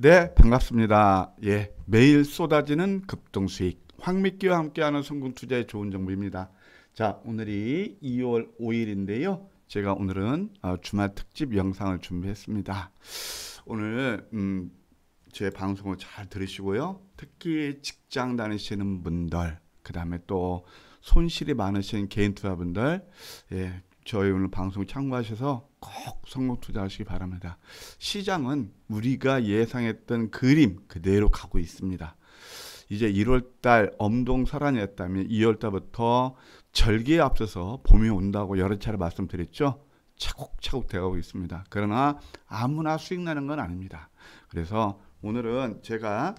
네, 반갑습니다. 예, 매일 쏟아지는 급등 수익. 황미끼와 함께하는 성공투자의 좋은 정보입니다. 자, 오늘이 2월 5일인데요. 제가 오늘은 어, 주말 특집 영상을 준비했습니다. 오늘 음, 제 방송을 잘 들으시고요. 특히 직장 다니시는 분들, 그 다음에 또 손실이 많으신 개인 투자분들, 예, 저희 오늘 방송 참고하셔서 꼭 성공 투자하시기 바랍니다. 시장은 우리가 예상했던 그림 그대로 가고 있습니다. 이제 1월달 엄동설한이었다면 2월달부터 절기에 앞서서 봄이 온다고 여러 차례 말씀드렸죠. 차곡차곡 되어가고 있습니다. 그러나 아무나 수익 나는 건 아닙니다. 그래서 오늘은 제가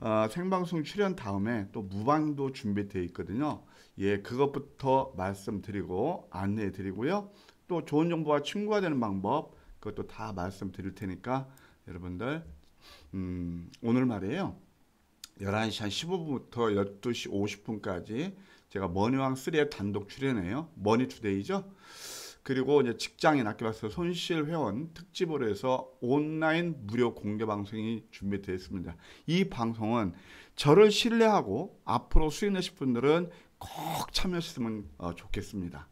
어, 생방송 출연 다음에 또 무방도 준비되어 있거든요. 예, 그것부터 말씀드리고 안내해 드리고요. 또 좋은 정보와 친구가 되는 방법 그것도 다 말씀드릴 테니까 여러분들 음, 오늘 말이에요. 11시 한 15분부터 12시 50분까지 제가 머니왕 3에 단독 출연해요. 머니투데이죠. 그리고 이제 직장인 아까 봤어 손실 회원 특집으로 해서 온라인 무료 공개 방송이 준비되어 있습니다. 이 방송은 저를 신뢰하고 앞으로 수익내실 분들은 꼭 참여했으면 어, 좋겠습니다.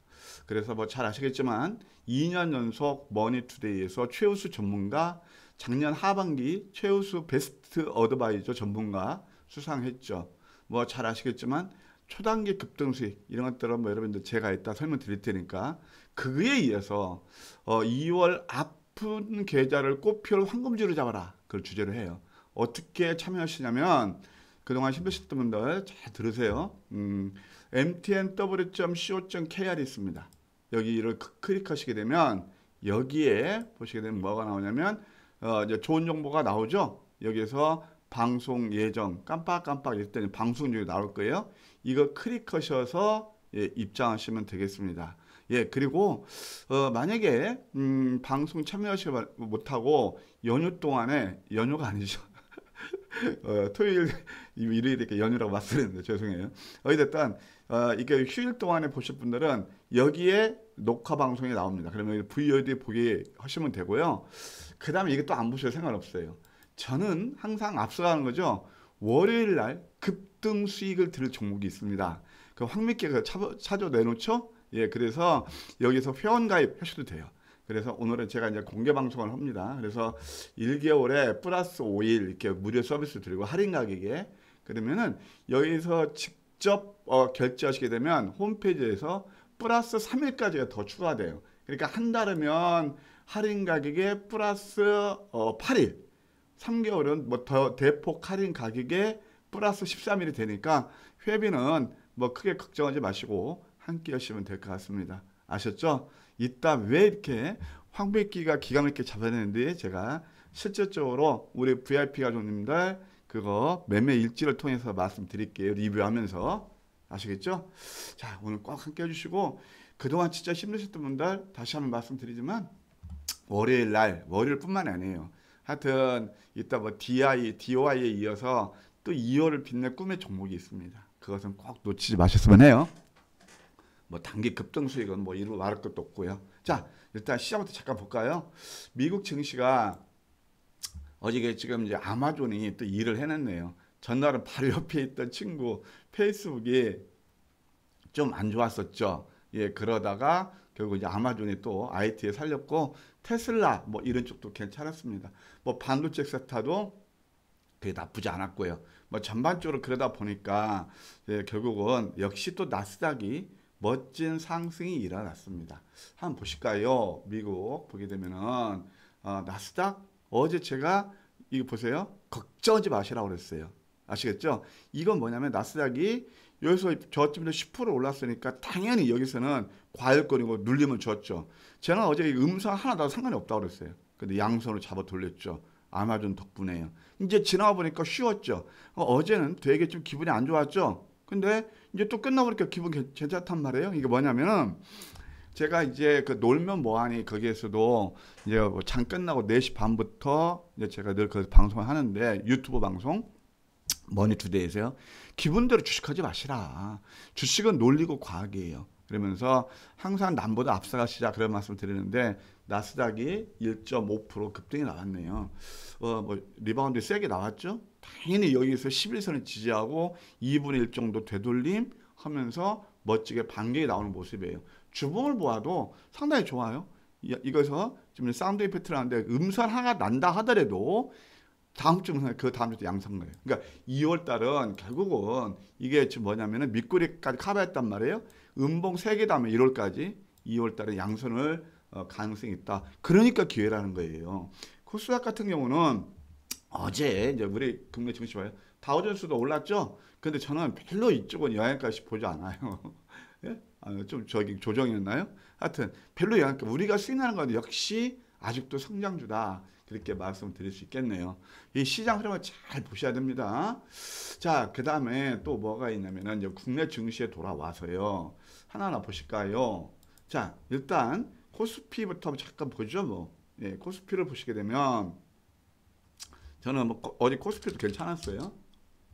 그래서 뭐 잘 아시겠지만 2년 연속 머니투데이에서 최우수 전문가 작년 하반기 최우수 베스트 어드바이저 전문가 수상했죠. 뭐 잘 아시겠지만 초단기 급등 수익 이런 것들은 뭐 여러분들 제가 이따 설명 드릴 테니까 그에 의해서 어 2월 아픈 계좌를 꽃피울 황금지로 잡아라 그걸 주제로 해요. 어떻게 참여하시냐면 그동안 힘드셨던 분들 잘 들으세요. 음, m t n w c o k r 있습니다. 여기 를 클릭하시게 되면 여기에 보시게 되면 뭐가 나오냐면 어, 이제 좋은 정보가 나오죠. 여기에서 방송 예정 깜빡깜빡 이럴 때는 방송 중에 나올 거예요. 이거 클릭하셔서 예, 입장하시면 되겠습니다. 예, 그리고 어, 만약에 음, 방송 참여하지 못하고 연휴 동안에 연휴가 아니죠. 어, 토요일 일요일에 연휴라고 맞쓰는데 죄송해요. 어쨌든 어, 이게 휴일 동안에 보실 분들은 여기에 녹화 방송이 나옵니다. 그러면 VOD 보기 하시면 되고요. 그 다음에 이게 또 안 보셔도 상관없어요. 저는 항상 앞서가는 거죠. 월요일 날 급등 수익을 들을 종목이 있습니다. 그황미께 찾아 그 내놓죠? 예, 그래서 여기서 회원 가입하셔도 돼요. 그래서 오늘은 제가 이제 공개 방송을 합니다. 그래서 1개월에 플러스 5일 이렇게 무료 서비스 드리고 할인 가격에 그러면은 여기서 직 직접 어, 결제하시게 되면 홈페이지에서 플러스 3일까지가 더 추가돼요. 그러니까 한 달이면 할인 가격에 플러스 어, 8일, 3개월은 뭐 더 대폭 할인 가격에 플러스 13일이 되니까 회비는 뭐 크게 걱정하지 마시고 함께 하시면될 것 같습니다. 아셨죠? 이따 왜 이렇게 황백기가 기가 막히게 잡아내는데 제가 실질적으로 우리 VIP 가족님들 그거 매매 일지를 통해서 말씀드릴게요. 리뷰하면서 아시겠죠? 자 오늘 꽉 함께 해주시고 그동안 진짜 힘드셨던 분들 다시 한번 말씀드리지만 월요일 날 월요일뿐만 아니에요. 하여튼 이따 뭐 DI, DOI에 이어서 또 2월을 e 빛낼 꿈의 종목이 있습니다. 그것은 꼭 놓치지 마셨으면 해요. 뭐 단기 급등 수익은 뭐 이루 말할 것도 없고요. 자 일단 시장부터 잠깐 볼까요? 미국 증시가 어저께 지금 이제 아마존이 또 일을 해놨네요. 전날은 바로 옆에 있던 친구 페이스북이 좀 안 좋았었죠. 예, 그러다가 결국 이제 아마존이 또 IT에 살렸고 테슬라 뭐 이런 쪽도 괜찮았습니다. 뭐 반도체 섹터도 그게 나쁘지 않았고요. 뭐 전반적으로 그러다 보니까 예, 결국은 역시 또 나스닥이 멋진 상승이 일어났습니다. 한번 보실까요? 미국 보게 되면은 어, 나스닥 어제 제가 이거 보세요. 걱정하지 마시라고 그랬어요. 아시겠죠? 이건 뭐냐면 나스닥이 여기서 저쯤에서 10% 올랐으니까 당연히 여기서는 과열거리고 눌림을 줬죠. 제가 어제 음성 하나도 상관이 없다고 그랬어요. 근데 양손을 잡아 돌렸죠. 아마존 덕분에요. 이제 지나와 보니까 쉬웠죠. 어, 제는 되게 좀 기분이 안 좋았죠. 근데 이제 또 끝나보니까 기분 괜찮단 말이에요. 이게 뭐냐면은 제가 이제 그 놀면 뭐하니 거기에서도 이제 뭐장 끝나고 4시 반부터 이제 제가 늘그 방송을 하는데 유튜브 방송 머니투데이에서요. 기분대로 주식하지 마시라. 주식은 놀리고 과학이에요. 그러면서 항상 남보다 앞서가시자 그런 말씀을 드리는데 나스닥이 1.5% 급등이 나왔네요. 어, 뭐 리바운드 세게 나왔죠. 당연히 여기서 11선을 지지하고 2분의 1 정도 되돌림 하면서 멋지게 반격이 나오는 모습이에요. 주봉을 보아도 상당히 좋아요. 이거서 지금 사운드 이펙트를 하는데 음선 하나 난다 하더라도 다음 주는 그 다음 주도 양상 거예요. 그러니까 2월 달은 결국은 이게 지금 뭐냐면은 밑구리까지 커버했단 말이에요. 음봉 3개 다음에 1월까지 2월 달에 양선을 어, 가능성이 있다. 그러니까 기회라는 거예요. 코스닥 같은 경우는 어제 이제 우리 국내 증시 봐요. 다우존스도 올랐죠? 근데 저는 별로 이쪽은 영향까지 보지 않아요. 예? 아, 좀 저기 조정이었나요? 하여튼 별로 그러 우리가 수행하는 건 역시 아직도 성장주다. 그렇게 말씀드릴 수 있겠네요. 이 시장 흐름을 잘 보셔야 됩니다. 자, 그 다음에 또 뭐가 있냐면은 이제 국내 증시에 돌아와서요. 하나하나 보실까요? 자, 일단 코스피부터 잠깐 보죠. 뭐, 예, 코스피를 보시게 되면 저는 뭐 어제 코스피도 괜찮았어요.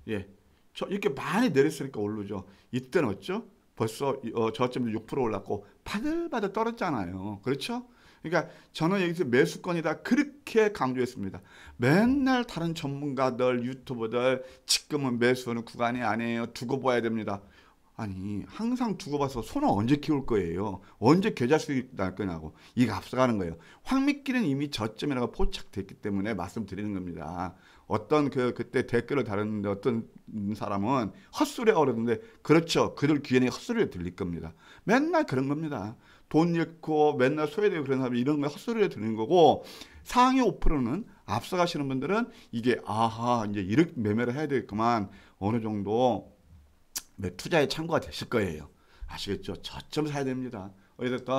예, 저 이렇게 많이 내렸으니까 오르죠. 이때는 어쩌? 벌써 어, 저점이 6% 올랐고 바들바들 떨었잖아요. 그렇죠? 그러니까 저는 여기서 매수권이다 그렇게 강조했습니다. 맨날 다른 전문가들, 유튜버들 지금은 매수는 구간이 아니에요. 두고 봐야 됩니다. 아니 항상 두고 봐서 손을 언제 키울 거예요. 언제 계좌 수익 날 거냐고 이게 앞서가는 거예요. 황미끼는 이미 저점이라고 포착됐기 때문에 말씀드리는 겁니다. 어떤 그 그때 댓글을 달았는데 어떤 사람은 헛소리 어렸는데 그렇죠. 그들 귀에는 헛소리를 들릴 겁니다. 맨날 그런 겁니다. 돈 잃고 맨날 소외되고 그런 사람이 이런 거 헛소리를 들는 거고 상위 5%는 앞서가시는 분들은 이게 아하 이제 이렇게 매매를 해야 되겠구만 어느 정도 투자에 참고가 되실 거예요. 아시겠죠? 저점 사야 됩니다. 어쨌든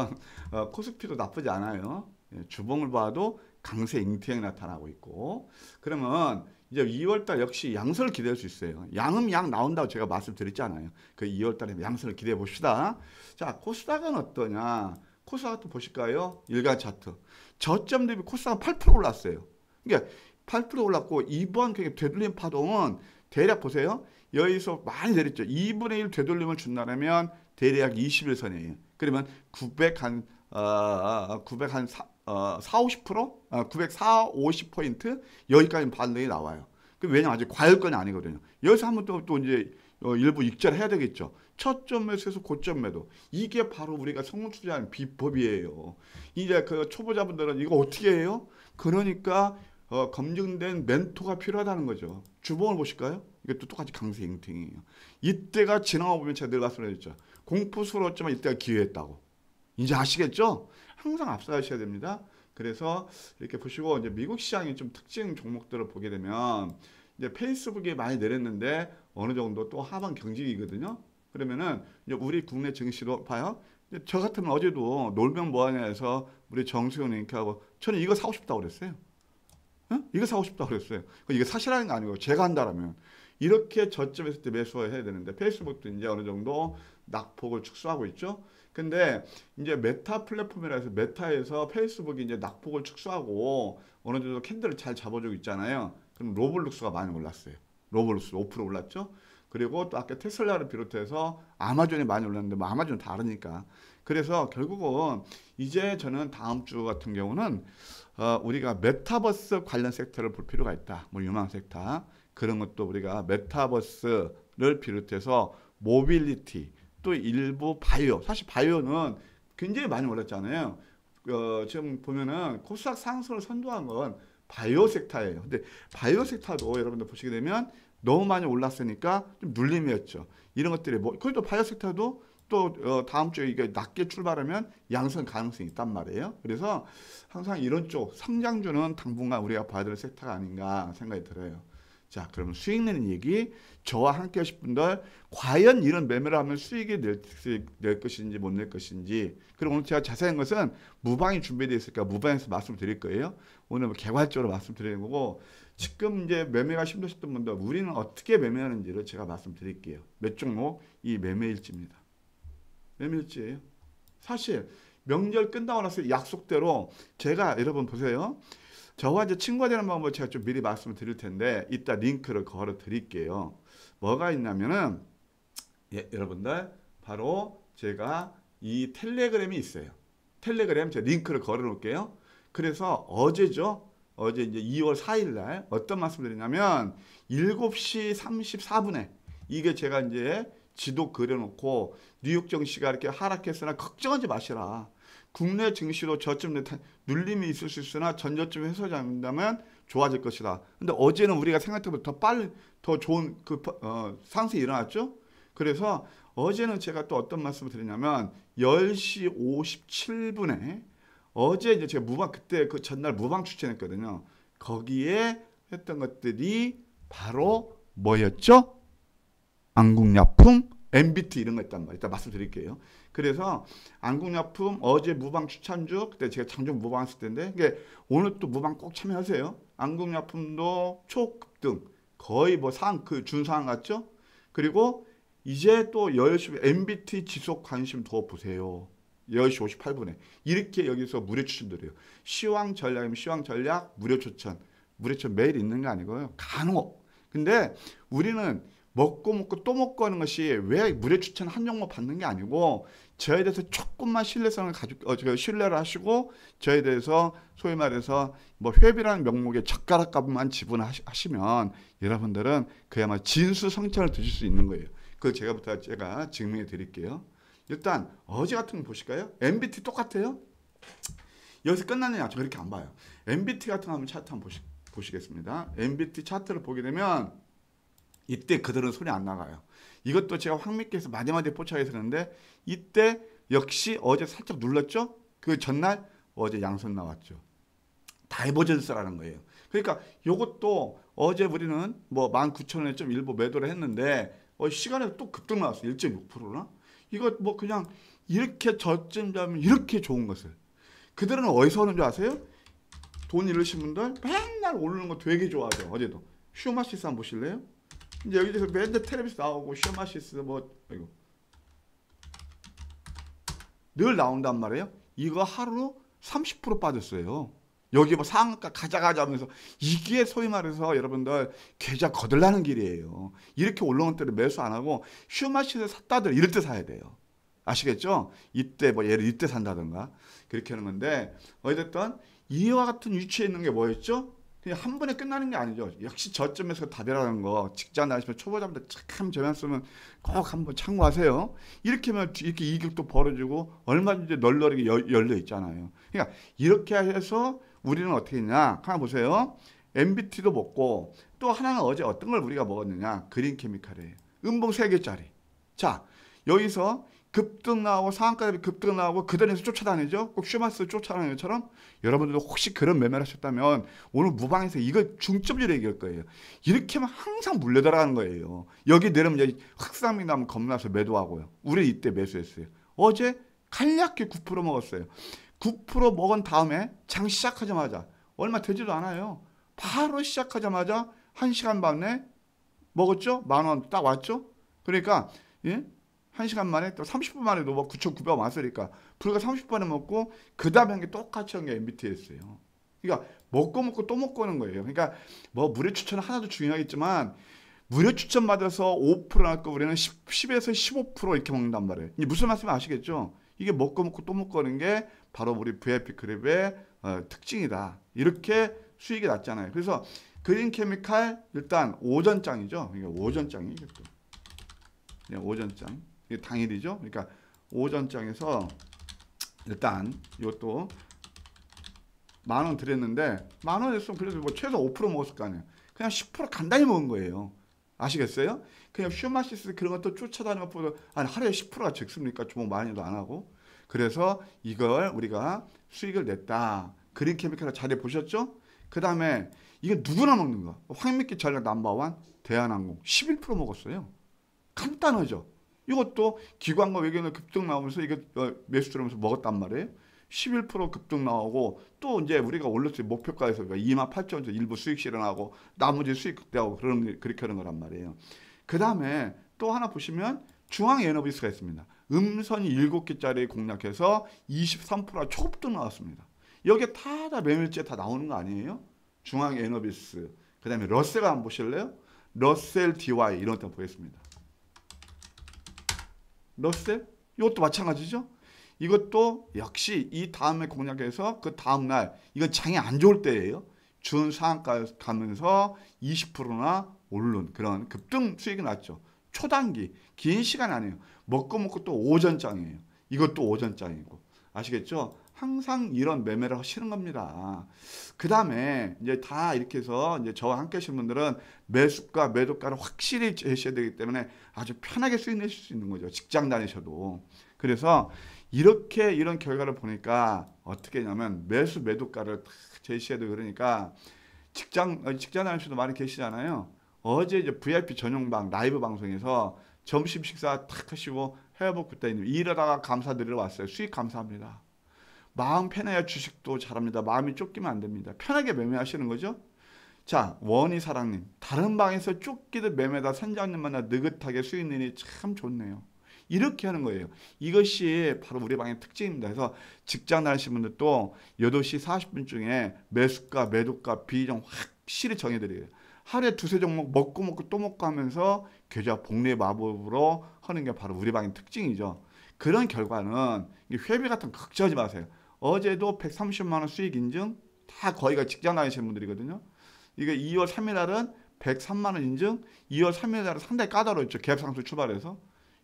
어, 코스피도 나쁘지 않아요. 예, 주봉을 봐도 강세 잉태형이 나타나고 있고 그러면 이제 2월달 역시 양서를 기대할 수 있어요. 양음 양 나온다고 제가 말씀드렸잖아요. 그 2월달에 양서를 기대해 봅시다. 자 코스닥은 어떠냐? 코스닥 또 보실까요? 일간 차트 저점 대비 코스닥은 8% 올랐어요. 그러니까 8% 올랐고 이번 되돌림 파동은 대략 보세요. 여기서 많이 내렸죠. 2분의 1 되돌림을 준다면 대략 2일선이에요 그러면 900 한, 어, 900 어, 어, 한, 사, 어, 4, 50% 아, 904, 5 0 여기까지 반등이 나와요. 그 왜냐면 아직 과열권이 아니거든요. 여기서 한 번 또, 또 이제 어, 일부 익절 해야 되겠죠. 첫점 에서 고점 매도. 이게 바로 우리가 성공 투자하는 비법이에요. 이제 그 초보자분들은 이거 어떻게 해요? 그러니까 어, 검증된 멘토가 필요하다는 거죠. 주봉을 보실까요? 이것도 똑같이 강세 행팅이에요. 이때가 지나가 보면 제가 늘 말씀드렸죠. 공포스러웠지만 이때가 기회였다고. 이제 아시겠죠? 항상 앞서가셔야 됩니다. 그래서 이렇게 보시고 이제 미국 시장의 좀 특징 종목들을 보게 되면 이제 페이스북이 많이 내렸는데 어느 정도 또 하방 경직이거든요. 그러면은 이제 우리 국내 증시로 봐요. 저 같으면 어제도 놀면 뭐하냐 해서 우리 정수영 링크하고 저는 이거 사고 싶다고 그랬어요. 응? 이거 사고 싶다고 그랬어요. 그러니까 이게 사실하는 거 아니고 제가 한다라면 이렇게 저점에서 매수해야 되는데 페이스북도 이제 어느 정도 낙폭을 축소하고 있죠. 근데 이제 메타 플랫폼이라 해서 메타에서 페이스북이 이제 낙폭을 축소하고 어느 정도 캔들을 잘 잡아주고 있잖아요. 그럼 로블룩스가 많이 올랐어요. 로블룩스 5% 올랐죠. 그리고 또 아까 테슬라를 비롯해서 아마존이 많이 올랐는데 뭐 아마존 은 다르니까 그래서 결국은 이제 저는 다음 주 같은 경우는 어, 우리가 메타버스 관련 섹터를 볼 필요가 있다 뭐 유망 섹터 그런 것도 우리가 메타버스를 비롯해서 모빌리티 또 일부 바이오. 사실 바이오는 굉장히 많이 올랐잖아요. 어, 지금 보면은 코스닥 상승을 선도한 건 바이오 섹터예요. 근데 바이오 섹터도 여러분들 보시게 되면 너무 많이 올랐으니까 좀 눌림이었죠. 이런 것들이 뭐 그래도 바이오 섹터도 또 어, 다음 주에 이게 낮게 출발하면 양성 가능성이 있단 말이에요. 그래서 항상 이런 쪽 성장주는 당분간 우리가 봐야 될 섹터가 아닌가 생각이 들어요. 자, 그러면 수익 내는 얘기 저와 함께 하실 분들 과연 이런 매매를 하면 수익이 낼, 낼 것인지 못 낼 것인지 그리고 오늘 제가 자세한 것은 무방이 준비되어 있으니까 무방에서 말씀드릴 거예요. 오늘 뭐 개괄적으로 말씀드리는 거고 지금 이제 매매가 힘드셨던 분들 우리는 어떻게 매매하는지를 제가 말씀드릴게요. 몇 종목 이 매매일지입니다. 매매일지예요. 사실 명절 끝나고 나서 약속대로 제가 여러분 보세요. 저와 이제 친구가 되는 방법을 제가 좀 미리 말씀을 드릴 텐데 이따 링크를 걸어 드릴게요. 뭐가 있냐면은 예, 여러분들 바로 제가 이 텔레그램이 있어요. 텔레그램 제가 링크를 걸어 놓을게요. 그래서 어제죠. 어제 이제 2월 4일 날 어떤 말씀을 드리냐면 7시 34분에 이게 제가 이제 지도 그려놓고 뉴욕 정시가 이렇게 하락했으나 걱정하지 마시라. 국내 증시로 저점 눌림이 있을 수 있으나 전저점 해소된다면 좋아질 것이다. 근데 어제는 우리가 생각보다 더 빨리 더 좋은 그 어, 상승 일어났죠. 그래서 어제는 제가 또 어떤 말씀을 드리냐면 10시 57분에 어제 이제 제가 무방 그때 그 전날 무방 추천했거든요. 거기에 했던 것들이 바로 뭐였죠? 안국약품, MBT 이런 거 있단 말이에요. 일단 말씀드릴게요. 그래서 안국약품 어제 무방 추천주 그때 제가 장좀 무방했을 텐데 이게 오늘 또 무방 꼭 참여하세요. 안국약품도 초급등 거의 뭐 상 그 준상 같죠? 그리고 이제 또 10시 MBT 지속 관심 더 보세요. 10시 58분에 이렇게 여기서 무료 추천드려요. 시황 전략이면 시황 전략 무료 추천. 무료 추천 매일 있는 게 아니고요. 간혹. 근데 우리는 먹고 먹고 또 먹고 하는 것이 왜 물에 추천 한 종목 받는 게 아니고 저에 대해서 조금만 신뢰성을 가지고 어, 신뢰를 하시고 저에 대해서 소위 말해서 뭐 회비라는 명목의 젓가락 값만 지분하시면 여러분들은 그야말로 진수성찬을 드실 수 있는 거예요. 그걸 제가부터 제가 증명해 드릴게요. 일단 어제 같은 거 보실까요? MBT 똑같아요. 여기서 끝나느냐? 저 그렇게 안 봐요. MBT 같은 거 한번 차트 한번 보시, 보시겠습니다. MBT 차트를 보게 되면 이때 그들은 손이 안 나가요. 이것도 제가 황미께서 마지막에 포착했었는데 이때 역시 어제 살짝 눌렀죠. 그 전날 어제 양손 나왔죠. 다이버전스라는 거예요. 그러니까 이것도 어제 우리는 뭐 19,000원에 좀 일부 매도를 했는데 어 시간에 또 급등 나왔어. 1.6%나. 이거 뭐 그냥 이렇게 저점 잡면 이렇게 좋은 것을. 그들은 어디서 오는 줄 아세요? 돈 잃으신 분들 맨날 오르는 거 되게 좋아하죠. 어제도. 슈마시스 한번 보실래요? 이제 여기서 맨날 테레비스 나오고 셔마시스 뭐 이거 늘 나온단 말이에요. 이거 하루 30% 빠졌어요. 여기 뭐상가 가자 가자 하면서 이게 소위 말해서 여러분들 계좌 거들라는 길이에요. 이렇게 올라온 때를 매수 안 하고 슈마시를 샀다들 이럴 때 사야 돼요. 아시겠죠? 이때 뭐 얘를 이때 산다든가 그렇게 하는 건데 어쨌든 이와 같은 위치에 있는 게 뭐였죠? 그냥 한 번에 끝나는 게 아니죠. 역시 저점에서 답이라는 거 직장 나시면 초보자분들 참재미없으면꼭 한 번 참고하세요. 이렇게 하면 이렇게 이격도 벌어지고 얼마든지 널널하게 열려 있잖아요. 그러니까 이렇게 해서 우리는 어떻게 했냐 하나 보세요. MBT도 먹고 또 하나는 어제 어떤 걸 우리가 먹었느냐 그린 케미칼이에요. 음봉 3개짜리. 자 여기서 급등 하고 상한가 대이 급등 하고 그단에서 쫓아다니죠. 꼭 슈마스 쫓아다니는 것처럼 여러분들도 혹시 그런 매매를 하셨다면 오늘 무방에서 이걸 중점적으로 얘기할 거예요. 이렇게 하면 항상 물려달라는 거예요. 여기 내려면 이제 흑삼이 나면 겁나서 매도하고요. 우리 이때 매수했어요. 어제 간략히 9% 먹었어요. 9% 먹은 다음에 장 시작하자마자 얼마 되지도 않아요. 바로 시작하자마자 1시간 반에 먹었죠? 만 원 딱 왔죠? 그러니까 예? 1시간 만에 또 30분 만에 노바 9,900원 왔으니까 불과 30분에 먹고 그 다음에 한 게 똑같이 한 게 MBTS예요. 그러니까 먹고 먹고 또 먹고 하는 거예요. 그러니까 뭐 무료 추천 하나도 중요하겠지만 무료 추천 받아서 5%나 거 우리는 10, 10에서 15% 이렇게 먹는단 말이에요. 이게 무슨 말씀 아시겠죠? 이게 먹고 먹고 또 먹고 하는 게 바로 우리 VIP 그랩의 어, 특징이다. 이렇게 수익이 났잖아요. 그래서 그린 케미칼 일단 오전장이죠. 그러니까 오전장이 오전장. 이게 당일이죠. 그러니까 오전장에서 일단 이것도 만원 드렸는데 만 원이었으면 그래도 뭐 최소 5% 먹었을 거 아니에요. 그냥 10% 간단히 먹은 거예요. 아시겠어요? 그냥 슈마시스 그런 것도 쫓아다니는 것보다 아 하루에 10%가 적습니까? 주목 많이도 안 하고. 그래서 이걸 우리가 수익을 냈다. 그린 케미칼 자리 보셨죠? 그 다음에 이게 누구나 먹는 거. 황민기 전략 남바완 대한항공 11% 먹었어요. 간단하죠. 이것도 기관과 외교는 급등 나오면서 이거 어, 매수 들어오면서 먹었단 말이에요. 11% 급등 나오고 또 이제 우리가 올렸을 목표가에서 2만 뭐 8천에서 일부 수익 실현하고 나머지 수익 극대하고 그런 그렇게 하는 거란 말이에요. 그 다음에 또 하나 보시면 중앙 에너비스가 있습니다. 음선 이 7개짜리 공략해서 2 3 초급등 나왔습니다. 여기에 다, 다 매물제 다 나오는 거 아니에요? 중앙 에너비스. 그 다음에 러셀 한번 보실래요? 러셀 DY 이런 데 보겠습니다. 러셀 이것도 마찬가지죠. 이것도 역시 이 다음에 공략에서 그 다음날 이건 장이 안 좋을 때예요. 준 상한가 가면서 20%나 오른 그런 급등 수익이 났죠. 초단기 긴 시간 아니에요. 먹고 먹고 또 오전장이에요. 이것도 오전장이고 아시겠죠? 항상 이런 매매를 하시는 겁니다. 그 다음에 이제 다 이렇게 해서 이제 저와 함께 하신 분들은 매수가, 매도가를 확실히 제시해야 되기 때문에 아주 편하게 수익내실 수 있는 거죠. 직장 다니셔도. 그래서 이렇게 이런 결과를 보니까 어떻게 냐면 매수, 매도가를 제시해도 그러니까 직장, 어, 직장 다니셔도 많이 계시잖아요. 어제 이제 VIP 전용방, 라이브 방송에서 점심 식사 탁 하시고 헤복굿다 일하다가 감사드리러 왔어요. 수익 감사합니다. 마음 편해야 주식도 잘합니다. 마음이 쫓기면 안 됩니다. 편하게 매매하시는 거죠. 자, 원희 사랑님. 다른 방에서 쫓기듯 매매다 선장님 만나 느긋하게 수익률이 참 좋네요. 이렇게 하는 거예요. 이것이 바로 우리 방의 특징입니다. 그래서 직장 다니시 분들도 8시 4 0분중에 매수가, 매도가, 비정 확실히 정해드려요. 하루에 두세 종목 먹고 먹고 또 먹고 하면서 계좌 복리 마법으로 하는 게 바로 우리 방의 특징이죠. 그런 결과는 회비 같은 거 걱정하지 마세요. 어제도 130만 원 수익 인증 다거기가 직장 다니시는 분들이거든요. 이게 2월 3일 날은 103만 원 인증, 2월 3일 날은 상당히 까다로웠죠. 계 상수 출발해서.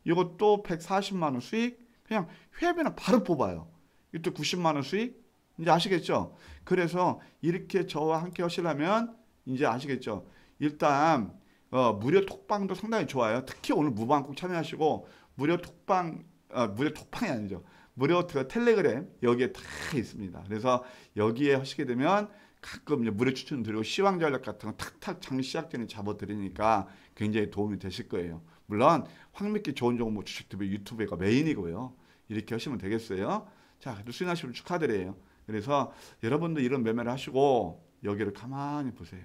이것도 140만 원 수익. 그냥 회비는 바로 뽑아요. 이것도 90만 원 수익. 이제 아시겠죠? 그래서 이렇게 저와 함께 하시려면 이제 아시겠죠? 일단 어, 무료 톡방도 상당히 좋아요. 특히 오늘 무방 꼭 참여하시고 무료 톡방 아, 무료 톡방이 아니죠. 무료 텔레그램 여기에 다 있습니다. 그래서 여기에 하시게 되면 가끔 이제 무료 추천 드리고 시황 전략 같은 거 탁탁 장 시작 되는 잡아 드리니까 굉장히 도움이 되실 거예요. 물론 황미끼 좋은 정보 주식 TV 유튜브가 메인이고요. 이렇게 하시면 되겠어요. 자, 수인하시면 축하드려요. 그래서 여러분도 이런 매매를 하시고 여기를 가만히 보세요.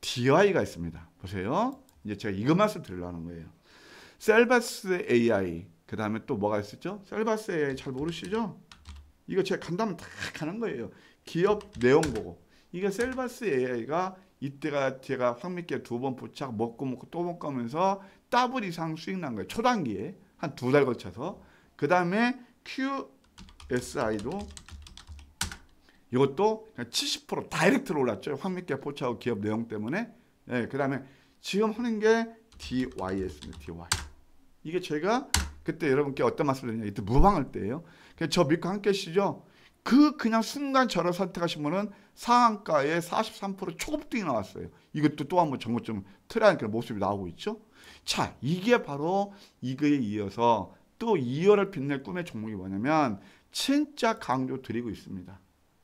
DI가 있습니다. 보세요. 이제 제가 이거 말씀 드리려는 거예요. 셀바스 AI 그 다음에 또 뭐가 있었죠? 셀바세 잘 모르시죠? 이거 제가 간다다 가는 거예요. 기업 내용 보고. 이게 셀바스 AI가 이때가 제가 황미께 두번 부착 먹고 먹고 또 먹고 하면서 더블 이상 수익 난 거예요. 초단기에 한 두 달 걸쳐서. 그 다음에 QSI도 이것도 70% 다이렉트로 올랐죠. 황미께 포착하고 기업 내용 때문에. 네, 예, 그 다음에 지금 하는 게 DYS입니다. DY. 이게 제가 그때 여러분께 어떤 말씀을 드리냐 이때 무방할 때예요. 저 믿고 함께 시죠. 그 그냥 순간 저를 선택하신 분은 상한가에 43% 초급등이 나왔어요. 이것도 또 한번 전고점 틀어야 하 모습이 나오고 있죠. 자, 이게 바로 이거에 이어서 또 2월을 빛낼 꿈의 종목이 뭐냐면 진짜 강조 드리고 있습니다.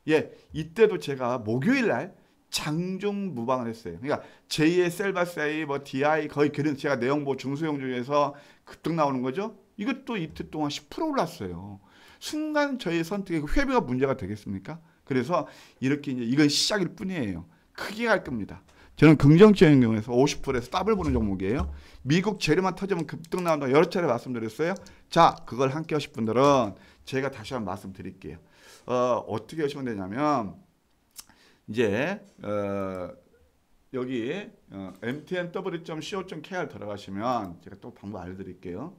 예, 이때도 제가 목요일 날 장중 무방을 했어요. 그러니까 j s 셀바세이, 뭐 DI 거의 그런 제가 내용보 뭐 중소형 중에서 급등 나오는 거죠. 이것도 이틀 동안 10% 올랐어요. 순간 저의 선택에 그 회비가 문제가 되겠습니까? 그래서 이렇게 이제 이건 시작일 뿐이에요. 크게 갈 겁니다. 저는 긍정적인 경우에서 50%에서 답을 보는 종목이에요. 미국 재료만 터지면 급등 나온다 여러 차례 말씀드렸어요. 자, 그걸 함께 하실 분들은 제가 다시 한 번 말씀드릴게요. 어, 어떻게 하시면 되냐면 이제 어, 여기 어, mtnw.co.kr 들어가시면 제가 또 방법 알려드릴게요.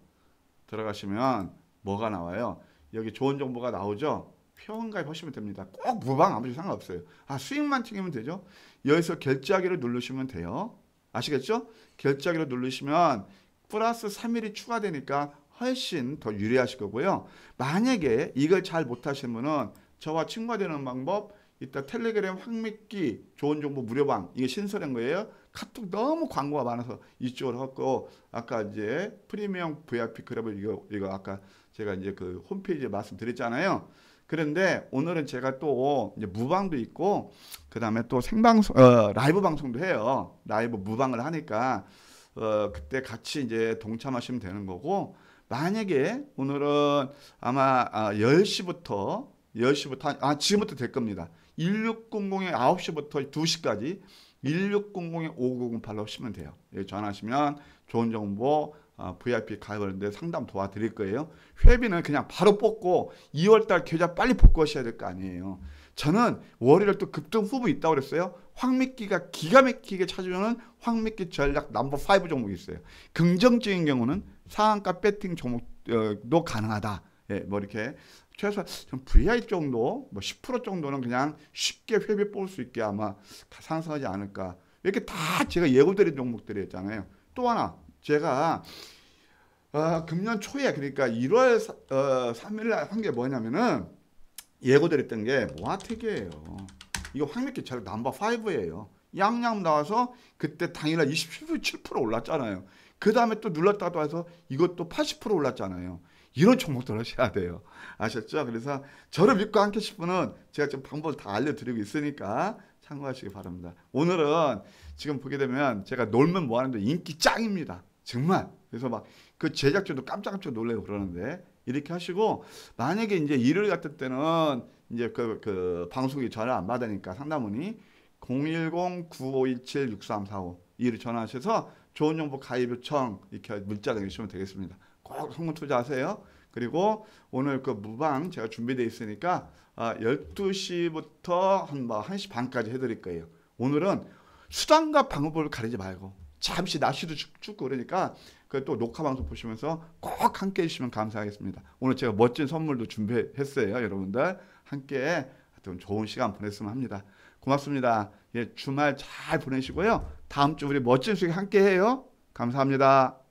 들어가시면 뭐가 나와요? 여기 좋은 정보가 나오죠? 회원가입 하시면 됩니다. 꼭 무방 아무리 상관없어요. 아 수익만 튀기면 되죠. 여기서 결제하기를 누르시면 돼요. 아시겠죠? 결제하기를 누르시면 플러스 3일이 추가되니까 훨씬 더 유리하실 거고요. 만약에 이걸 잘 못하시는 분은 저와 친구가 되는 방법 이따 텔레그램 황미기 좋은 정보 무료방 이게 신설한 거예요. 카톡 너무 광고가 많아서 이쪽으로 했고 아까 이제 프리미엄 VIP 클럽을 이거 이거 아까 제가 이제 그 홈페이지에 말씀드렸잖아요. 그런데 오늘은 제가 또 이제 무방도 있고 그다음에 또 생방송 어, 라이브 방송도 해요. 라이브 무방을 하니까 어, 그때 같이 이제 동참하시면 되는 거고 만약에 오늘은 아마 아, 10시부터 10시부터 아 지금부터 될 겁니다. 1600에 9시부터 2시까지 1600-5908로 오시면 돼요. 전화하시면 좋은 정보 어, VIP 가입하는데 상담 도와드릴 거예요. 회비는 그냥 바로 뽑고 2월달 계좌 빨리 뽑고 하셔야 될 거 아니에요. 저는 월요일 또 급등 후보 있다고 그랬어요. 황미끼가 기가 막히게 찾아오는 황미끼 전략 넘버 5 종목이 있어요. 긍정적인 경우는 상한가 배팅 종목도 어, 가능하다. 예, 뭐 이렇게 최소한 VI 정도 뭐 10% 정도는 그냥 쉽게 회비 뽑을 수 있게 아마 다 상승하지 않을까. 이렇게 다 제가 예고드린 종목들이었잖아요. 또 하나 제가 어, 금년 초에 그러니까 1월 사, 어, 3일 날 한 게 뭐냐면은 예고드렸던 게 모아텍이에요. 이거 황맥기차로 넘버 5예요. 양양 나와서 그때 당일날 27% 올랐잖아요. 그 다음에 또눌렀다고 해서 이것도 80% 올랐잖아요. 이런 종목들 하셔야 돼요. 아셨죠? 그래서 저를 믿고 함께 실 분은 제가 좀 방법을 다 알려드리고 있으니까 참고하시기 바랍니다. 오늘은 지금 보게 되면 제가 놀면 뭐하는데 인기 짱입니다. 정말. 그래서 막 그 제작진도 깜짝깜짝 놀래고 그러는데 이렇게 하시고 만약에 이제 일요일 같은 때는 이제 그, 그 방송이 전화 안 받으니까 상담원이 010-9517-6345 이를 전화하셔서 좋은 정보 가입 요청 이렇게 문자 남주시면 되겠습니다. 꼭 성공 투자하세요. 그리고 오늘 그 무방 제가 준비되어 있으니까 12시부터 아, 한뭐 1시 반까지 해드릴 거예요. 오늘은 수단과 방법을 가리지 말고 잠시 날씨도 춥고 그러니까 그 또 녹화 방송 보시면서 꼭 함께 해주시면 감사하겠습니다. 오늘 제가 멋진 선물도 준비했어요. 여러분들 함께 하여튼 좋은 시간 보냈으면 합니다. 고맙습니다. 예, 주말 잘 보내시고요. 다음 주 우리 멋진 수익 함께 해요. 감사합니다.